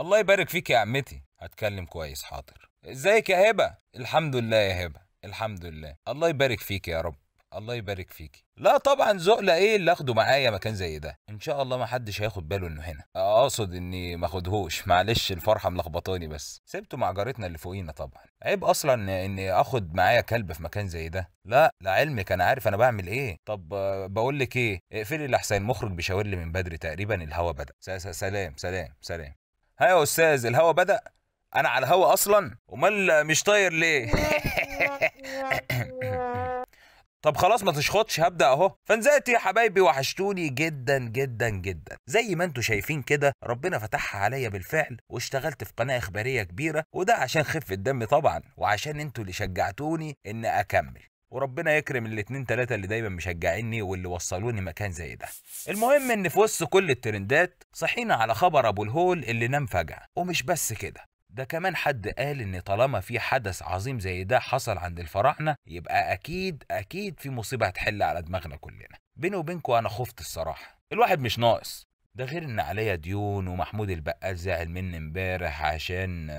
الله يبارك فيك يا عمتي هتكلم كويس حاضر ازيك يا هبه الحمد لله يا هبه الحمد لله الله يبارك فيك يا رب الله يبارك فيك لا طبعا زقله ايه اللي اخده معايا مكان زي ده ان شاء الله ما حدش هياخد باله انه هنا اقصد اني ما اخدهوش معلش الفرحه ملخبطاني بس سبته مع جارتنا اللي فوقينا طبعا عيب اصلا اني اخد معايا كلب في مكان زي ده لا لعلمك انا عارف انا بعمل ايه طب بقول لك ايه اقفلي لحسن مخرج بيشاور لي من بدري تقريبا الهوا بدا سلام سلام سلام ها يا استاذ الهوا بدأ انا على الهوا اصلا امال مش طاير ليه طب خلاص ما تشخطش هبدا اهو فنزلت يا حبايبي وحشتوني جدا جدا جدا زي ما انتم شايفين كده ربنا فتحها عليا بالفعل واشتغلت في قناه اخباريه كبيره وده عشان خفه الدم طبعا وعشان انتوا اللي شجعتوني ان اكمل وربنا يكرم الاتنين تلاتة اللي دايما مشجعيني واللي وصلوني مكان زي ده المهم ان في وسط كل الترندات صحينا على خبر ابو الهول اللي نام فجأة ومش بس كده ده كمان حد قال ان طالما في حدث عظيم زي ده حصل عند الفراعنة يبقى اكيد اكيد في مصيبة هتحل على دماغنا كلنا بيني وبينكم انا خفت الصراحة الواحد مش ناقص ده غير ان عليا ديون ومحمود البقال زعل مني امبارح عشان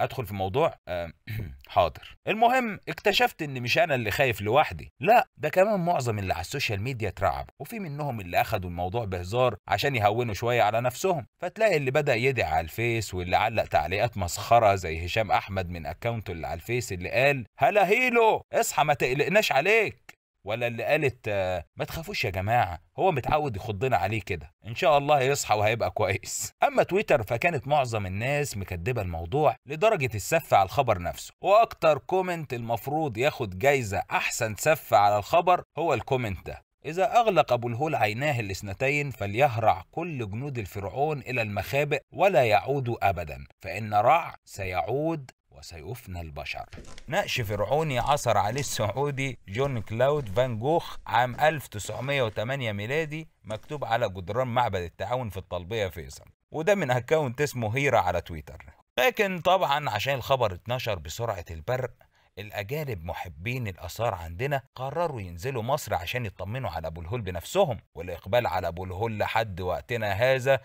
ادخل في موضوع حاضر المهم اكتشفت ان مش انا اللي خايف لوحدي لا ده كمان معظم اللي على السوشيال ميديا اترعب وفي منهم اللي اخدوا الموضوع بهزار عشان يهونوا شويه على نفسهم فتلاقي اللي بدا يدعي على الفيس واللي علق تعليقات مسخره زي هشام احمد من اكونته اللي على الفيس اللي قال هلا هيلو اصحى ما تقلقناش عليك ولا اللي قالت آه، ما تخافوش يا جماعه هو متعود يخضنا عليه كده ان شاء الله هيصحى وهيبقى كويس اما تويتر فكانت معظم الناس مكدبه الموضوع لدرجه السف على الخبر نفسه واكتر كومنت المفروض ياخد جايزه احسن سف على الخبر هو الكومنت ده إذا أغلق أبو الهول عيناه الاثنتين فليهرع كل جنود الفرعون إلى المخابئ ولا يعودوا أبدا فإن رع سيعود وسيفنى البشر نقش فرعوني عثر عليه السعودي جون كلاود فان جوخ عام 1908 ميلادي مكتوب على جدران معبد التعاون في الطلبية فيصل وده من اكونت اسمه هيرة على تويتر لكن طبعا عشان الخبر اتنشر بسرعة البرق الأجانب محبين الآثار عندنا قرروا ينزلوا مصر عشان يطمنوا على أبو الهول بنفسهم والإقبال على أبو الهول لحد وقتنا هذا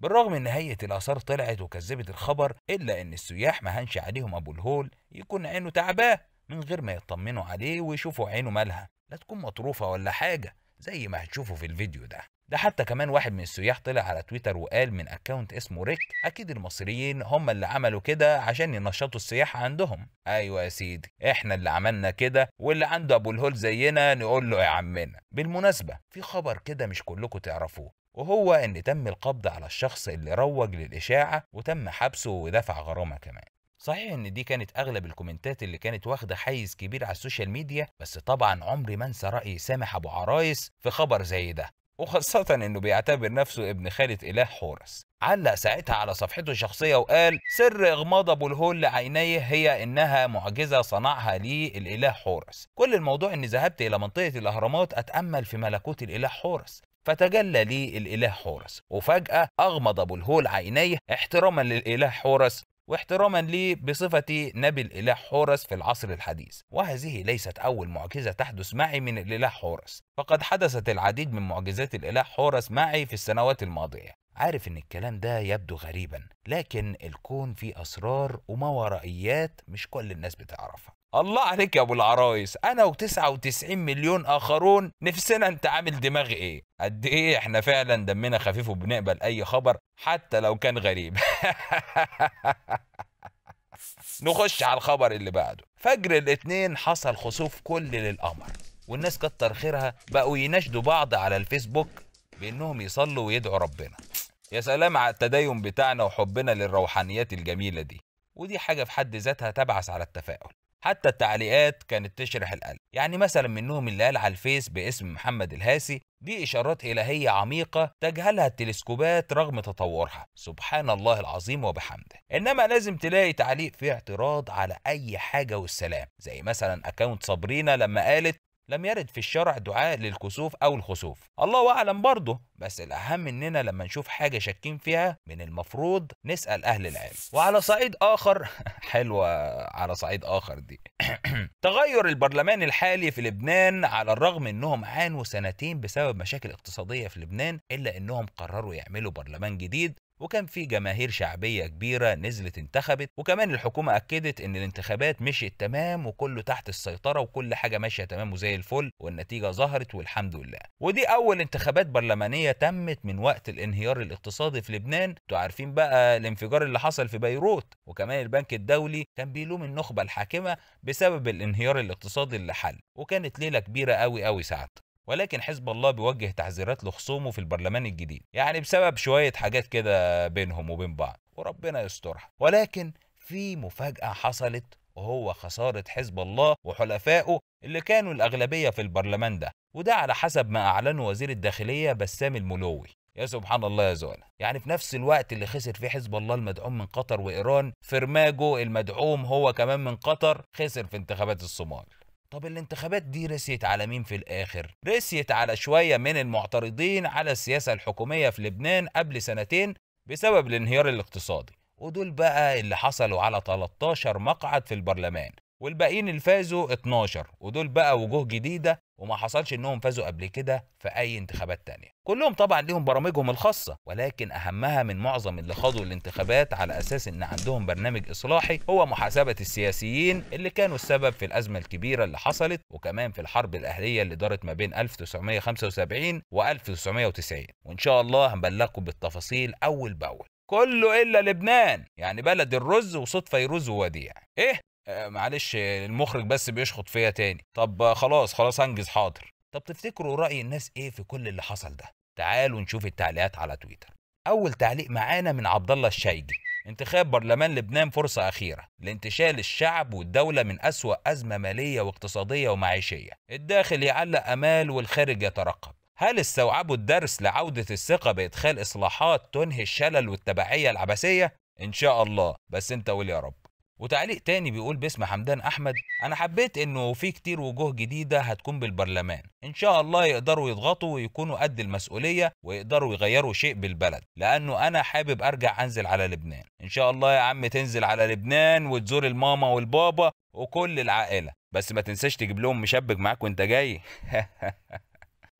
بالرغم ان هيئه الاثار طلعت وكذبت الخبر الا ان السياح ما هنش عليهم ابو الهول يكون عينه تعباه من غير ما يطمنوا عليه ويشوفوا عينه مالها لا تكون مطروفه ولا حاجه زي ما هتشوفوا في الفيديو ده ده حتى كمان واحد من السياح طلع على تويتر وقال من اكونت اسمه ريك اكيد المصريين هم اللي عملوا كده عشان ينشطوا السياحه عندهم ايوه يا سيدي احنا اللي عملنا كده واللي عنده ابو الهول زينا نقول له يا عمنا بالمناسبه في خبر كده مش كلكم تعرفوه وهو ان تم القبض على الشخص اللي روج للاشاعه وتم حبسه ودفع غرامه كمان صحيح ان دي كانت اغلب الكومنتات اللي كانت واخده حيز كبير على السوشيال ميديا بس طبعا عمري ما انسى راي سامح ابو عرايس في خبر زي ده وخاصة انه بيعتبر نفسه ابن خالة اله حورس علق ساعتها على صفحته الشخصية وقال سر اغماض ابو الهول لعينيه هي انها معجزة صنعها لي الاله حورس كل الموضوع اني ذهبت الى منطقة الاهرامات اتأمل في ملكوت الاله حورس فتجلى لي الإله حورس وفجأة أغمض أبو الهول عينيه احتراما للإله حورس واحتراما لي بصفتي نبي الإله حورس في العصر الحديث وهذه ليست أول معجزة تحدث معي من الإله حورس فقد حدثت العديد من معجزات الإله حورس معي في السنوات الماضية عارف ان الكلام ده يبدو غريبا لكن الكون فيه اسرار وما ورائيات مش كل الناس بتعرفها الله عليك يا ابو العرايس انا و99 مليون اخرون نفسنا انت عامل دماغ ايه قد ايه احنا فعلا دمنا خفيف وبنقبل اي خبر حتى لو كان غريب نخش على الخبر اللي بعده فجر الاثنين حصل خسوف كل للقمر والناس كتر خيرها بقوا يناشدوا بعض على الفيسبوك بانهم يصلوا ويدعوا ربنا يا سلام على التدين بتاعنا وحبنا للروحانيات الجميلة دي ودي حاجة في حد ذاتها تبعث على التفاؤل حتى التعليقات كانت تشرح القلب يعني مثلا منهم اللي قال على الفيس باسم محمد الهاسي دي إشارات إلهية عميقة تجهلها التلسكوبات رغم تطورها سبحان الله العظيم وبحمده إنما لازم تلاقي تعليق فيه اعتراض على أي حاجة والسلام زي مثلا أكاونت صبرينا لما قالت لم يرد في الشرع دعاء للكسوف أو الخسوف الله أعلم برضه بس الأهم إننا لما نشوف حاجة شاكين فيها من المفروض نسأل أهل العلم وعلى صعيد آخر حلوة على صعيد آخر دي تغير البرلمان الحالي في لبنان على الرغم إنهم عانوا سنتين بسبب مشاكل اقتصادية في لبنان إلا إنهم قرروا يعملوا برلمان جديد وكان في جماهير شعبية كبيرة نزلت انتخبت وكمان الحكومة أكدت إن الانتخابات مشيت تمام وكله تحت السيطرة وكل حاجة ماشية تمام وزي الفل والنتيجة ظهرت والحمد لله ودي أول انتخابات برلمانية تمت من وقت الانهيار الاقتصادي في لبنان انتوا عارفين بقى الانفجار اللي حصل في بيروت وكمان البنك الدولي كان بيلوم النخبة الحاكمة بسبب الانهيار الاقتصادي اللي حل وكانت ليلة كبيرة قوي قوي ساعتها ولكن حزب الله بيوجه تحذيرات لخصومه في البرلمان الجديد يعني بسبب شوية حاجات كده بينهم وبين بعض وربنا يسترها ولكن في مفاجأة حصلت وهو خسارة حزب الله وحلفائه اللي كانوا الأغلبية في البرلمان ده وده على حسب ما أعلنه وزير الداخلية بسام الملوي يا سبحان الله يا زولا يعني في نفس الوقت اللي خسر فيه حزب الله المدعوم من قطر وإيران فرماجو المدعوم هو كمان من قطر خسر في انتخابات الصومال طب الانتخابات دي رسيت على مين في الآخر؟ رسيت على شوية من المعترضين على السياسة الحكومية في لبنان قبل سنتين بسبب الانهيار الاقتصادي ودول بقى اللي حصلوا على 13 مقعد في البرلمان والباقيين اللي فازوا 12 ودول بقى وجوه جديده وما حصلش انهم فازوا قبل كده في اي انتخابات تانية كلهم طبعا ليهم برامجهم الخاصه ولكن اهمها من معظم اللي خاضوا الانتخابات على اساس ان عندهم برنامج اصلاحي هو محاسبه السياسيين اللي كانوا السبب في الازمه الكبيره اللي حصلت وكمان في الحرب الاهليه اللي دارت ما بين 1975 و 1990 وان شاء الله هنبلغكم بالتفاصيل اول باول كله الا لبنان يعني بلد الرز وصوت فيروز ووديع ايه آه، معلش المخرج بس بيشخط فيا تاني طب خلاص خلاص انجز حاضر طب تفتكروا رأي الناس ايه في كل اللي حصل ده تعالوا نشوف التعليقات على تويتر اول تعليق معانا من عبد الله الشايجي انتخاب برلمان لبنان فرصة أخيرة لانتشال الشعب والدولة من أسوأ أزمة مالية واقتصادية ومعيشية الداخل يعلق أمال والخارج يترقب هل استوعبوا الدرس لعودة الثقة بإدخال إصلاحات تنهي الشلل والتبعية العبثية؟ إن شاء الله بس أنت قول يا رب وتعليق تاني بيقول باسم حمدان احمد انا حبيت انه في كتير وجوه جديده هتكون بالبرلمان ان شاء الله يقدروا يضغطوا ويكونوا قد المسؤوليه ويقدروا يغيروا شيء بالبلد لانه انا حابب ارجع انزل على لبنان ان شاء الله يا عم تنزل على لبنان وتزور الماما والبابا وكل العائله بس ما تنساش تجيب لهم مشبك معاك وانت جاي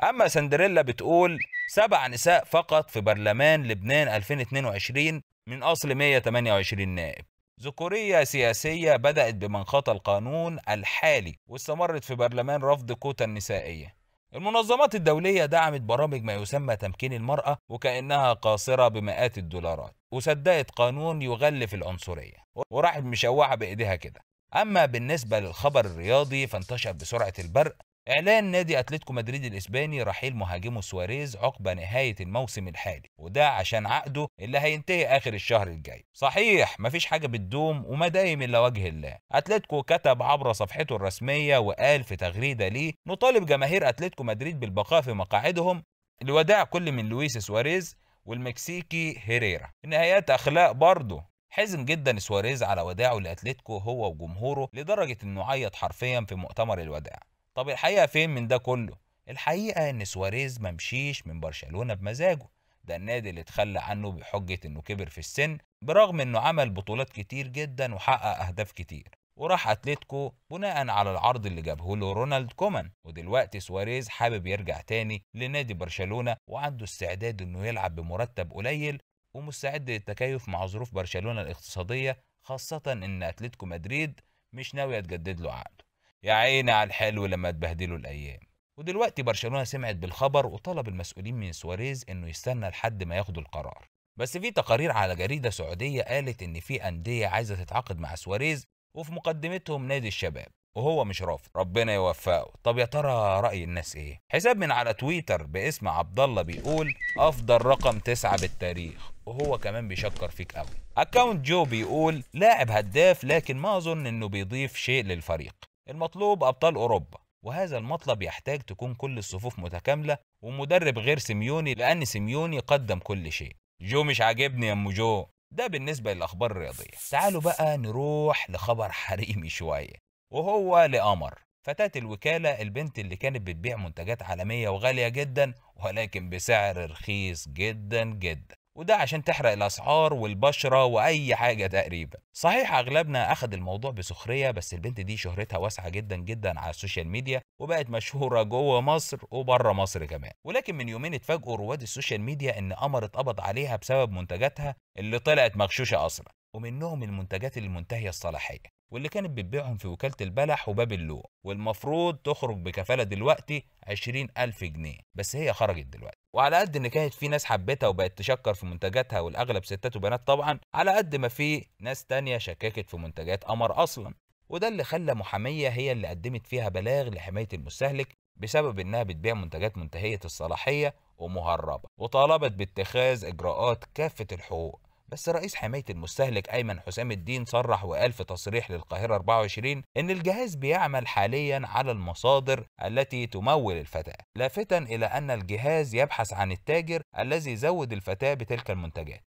اما سندريلا بتقول سبع نساء فقط في برلمان لبنان 2022 من اصل 128 نائب ذكورية سياسية بدأت بمنخطى القانون الحالي واستمرت في برلمان رفض كوتا النسائية المنظمات الدولية دعمت برامج ما يسمى تمكين المرأة وكأنها قاصرة بمئات الدولارات وصدقت قانون يغلف العنصرية وراحت مشوحة بإيديها كده أما بالنسبة للخبر الرياضي فانتشر بسرعة البرق إعلان نادي أتلتيكو مدريد الإسباني رحيل مهاجمه سواريز عقب نهاية الموسم الحالي وده عشان عقده اللي هينتهي آخر الشهر الجاي صحيح مفيش حاجة بتدوم وما دايم إلا وجه الله أتلتيكو كتب عبر صفحته الرسمية وقال في تغريدة ليه نطالب جماهير أتلتيكو مدريد بالبقاء في مقاعدهم لوداع كل من لويس سواريز والمكسيكي هيريرا النهايات أخلاق برضه حزن جدا سواريز على وداعه لاتلتيكو هو وجمهوره لدرجه انه عيط حرفيا في مؤتمر الوداع طب الحقيقه فين من ده كله الحقيقه ان سواريز ما مشيش من برشلونه بمزاجه ده النادي اللي اتخلى عنه بحجه انه كبر في السن برغم انه عمل بطولات كتير جدا وحقق اهداف كتير وراح اتلتيكو بناء على العرض اللي جابه له رونالد كومان ودلوقتي سواريز حابب يرجع تاني لنادي برشلونه وعنده استعداد انه يلعب بمرتب قليل ومستعد للتكيف مع ظروف برشلونه الاقتصاديه خاصه ان اتلتيكو مدريد مش ناويه تجدد له عقده يا عيني على الحلو لما تبهدله الايام ودلوقتي برشلونه سمعت بالخبر وطلب المسؤولين من سواريز انه يستنى لحد ما ياخدوا القرار بس في تقارير على جريده سعوديه قالت ان في انديه عايزه تتعاقد مع سواريز وفي مقدمتهم نادي الشباب وهو مش رافض ربنا يوفقه طب يا ترى راي الناس ايه حساب من على تويتر باسم عبد الله بيقول افضل رقم تسعة بالتاريخ وهو كمان بيشكر فيك قوي اكونت جو بيقول لاعب هداف لكن ما اظن انه بيضيف شيء للفريق المطلوب أبطال أوروبا وهذا المطلب يحتاج تكون كل الصفوف متكاملة ومدرب غير سيميوني لأن سيميوني قدم كل شيء جو مش عاجبني يا أم جو ده بالنسبة للأخبار الرياضية تعالوا بقى نروح لخبر حريمي شوية وهو لقمر فتاة الوكالة البنت اللي كانت بتبيع منتجات عالمية وغالية جدا ولكن بسعر رخيص جدا جدا وده عشان تحرق الأسعار والبشرة وأي حاجة تقريبا صحيح أغلبنا اخذ الموضوع بسخرية بس البنت دي شهرتها واسعة جدا جدا على السوشيال ميديا وبقت مشهورة جوه مصر وبره مصر كمان ولكن من يومين اتفاجئوا رواد السوشيال ميديا إن قمر اتقبض عليها بسبب منتجاتها اللي طلعت مغشوشة اصلا ومنهم المنتجات المنتهية الصلاحية واللي كانت بتبيعهم في وكالة البلح وباب اللوق والمفروض تخرج بكفالة دلوقتي 20000 جنيه بس هي خرجت دلوقتي وعلى قد ان كانت في ناس حبتها وبقت تشكر في منتجاتها والاغلب ستات وبنات طبعا على قد ما في ناس تانية شككت في منتجات قمر اصلا وده اللي خلى محامية هي اللي قدمت فيها بلاغ لحماية المستهلك بسبب انها بتبيع منتجات منتهية الصلاحية ومهربة وطالبت باتخاذ اجراءات كافة الحقوق بس رئيس حماية المستهلك أيمن حسام الدين صرح وقال في تصريح للقاهرة 24 إن الجهاز بيعمل حاليا على المصادر التي تمول الفتاة لافتا إلى أن الجهاز يبحث عن التاجر الذي زود الفتاة بتلك المنتجات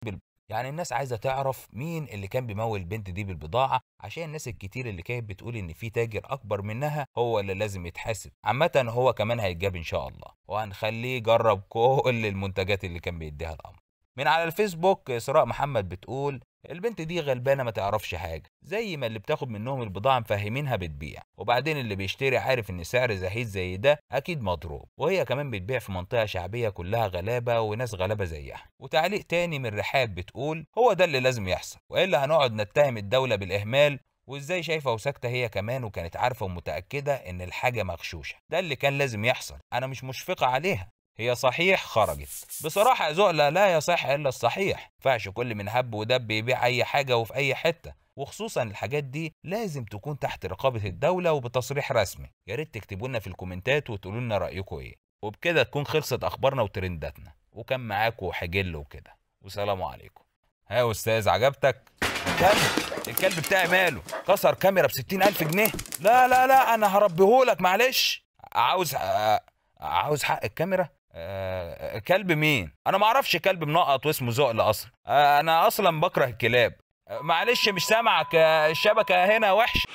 يعني الناس عايزه تعرف مين اللي كان بيمول البنت دي بالبضاعه عشان الناس الكتير اللي كانت بتقول ان في تاجر اكبر منها هو اللي لازم يتحاسب عامه هو كمان هيتجاب ان شاء الله وهنخليه يجرب كل المنتجات اللي كان بيديها الامر من على الفيسبوك سراء محمد بتقول البنت دي غلبانه ما تعرفش حاجه زي ما اللي بتاخد منهم البضاعه مفهمينها بتبيع وبعدين اللي بيشتري عارف ان سعر زهيد زي ده اكيد مضروب وهي كمان بتبيع في منطقه شعبيه كلها غلابه وناس غلابه زيها وتعليق تاني من رحاب بتقول هو ده اللي لازم يحصل والا هنقعد نتهم الدوله بالاهمال وازاي شايفه وساكته هي كمان وكانت عارفه ومتاكده ان الحاجه مغشوشه ده اللي كان لازم يحصل انا مش مشفقه عليها هي صحيح خرجت بصراحة زقلة لا يصح إلا الصحيح فعش كل من هب ودب يبيع أي حاجة وفي أي حتة وخصوصا الحاجات دي لازم تكون تحت رقابة الدولة وبتصريح رسمي يا ريت تكتبوا لنا في الكومنتات وتقولوا لنا رأيكم إيه وبكده تكون خلصت أخبارنا وترنداتنا وكان معاكم حجل وكده وسلام عليكم ها يا أستاذ عجبتك الكلب. الكلب بتاعي ماله كسر كاميرا ب 60000 جنيه لا لا لا أنا هربيهولك معلش عاوز آه، عاوز حق الكاميرا آه كلب مين انا ما اعرفش كلب منقط واسمه زقل اصلا آه انا اصلا بكره الكلاب آه معلش مش سامعك آه، الشبكه هنا وحش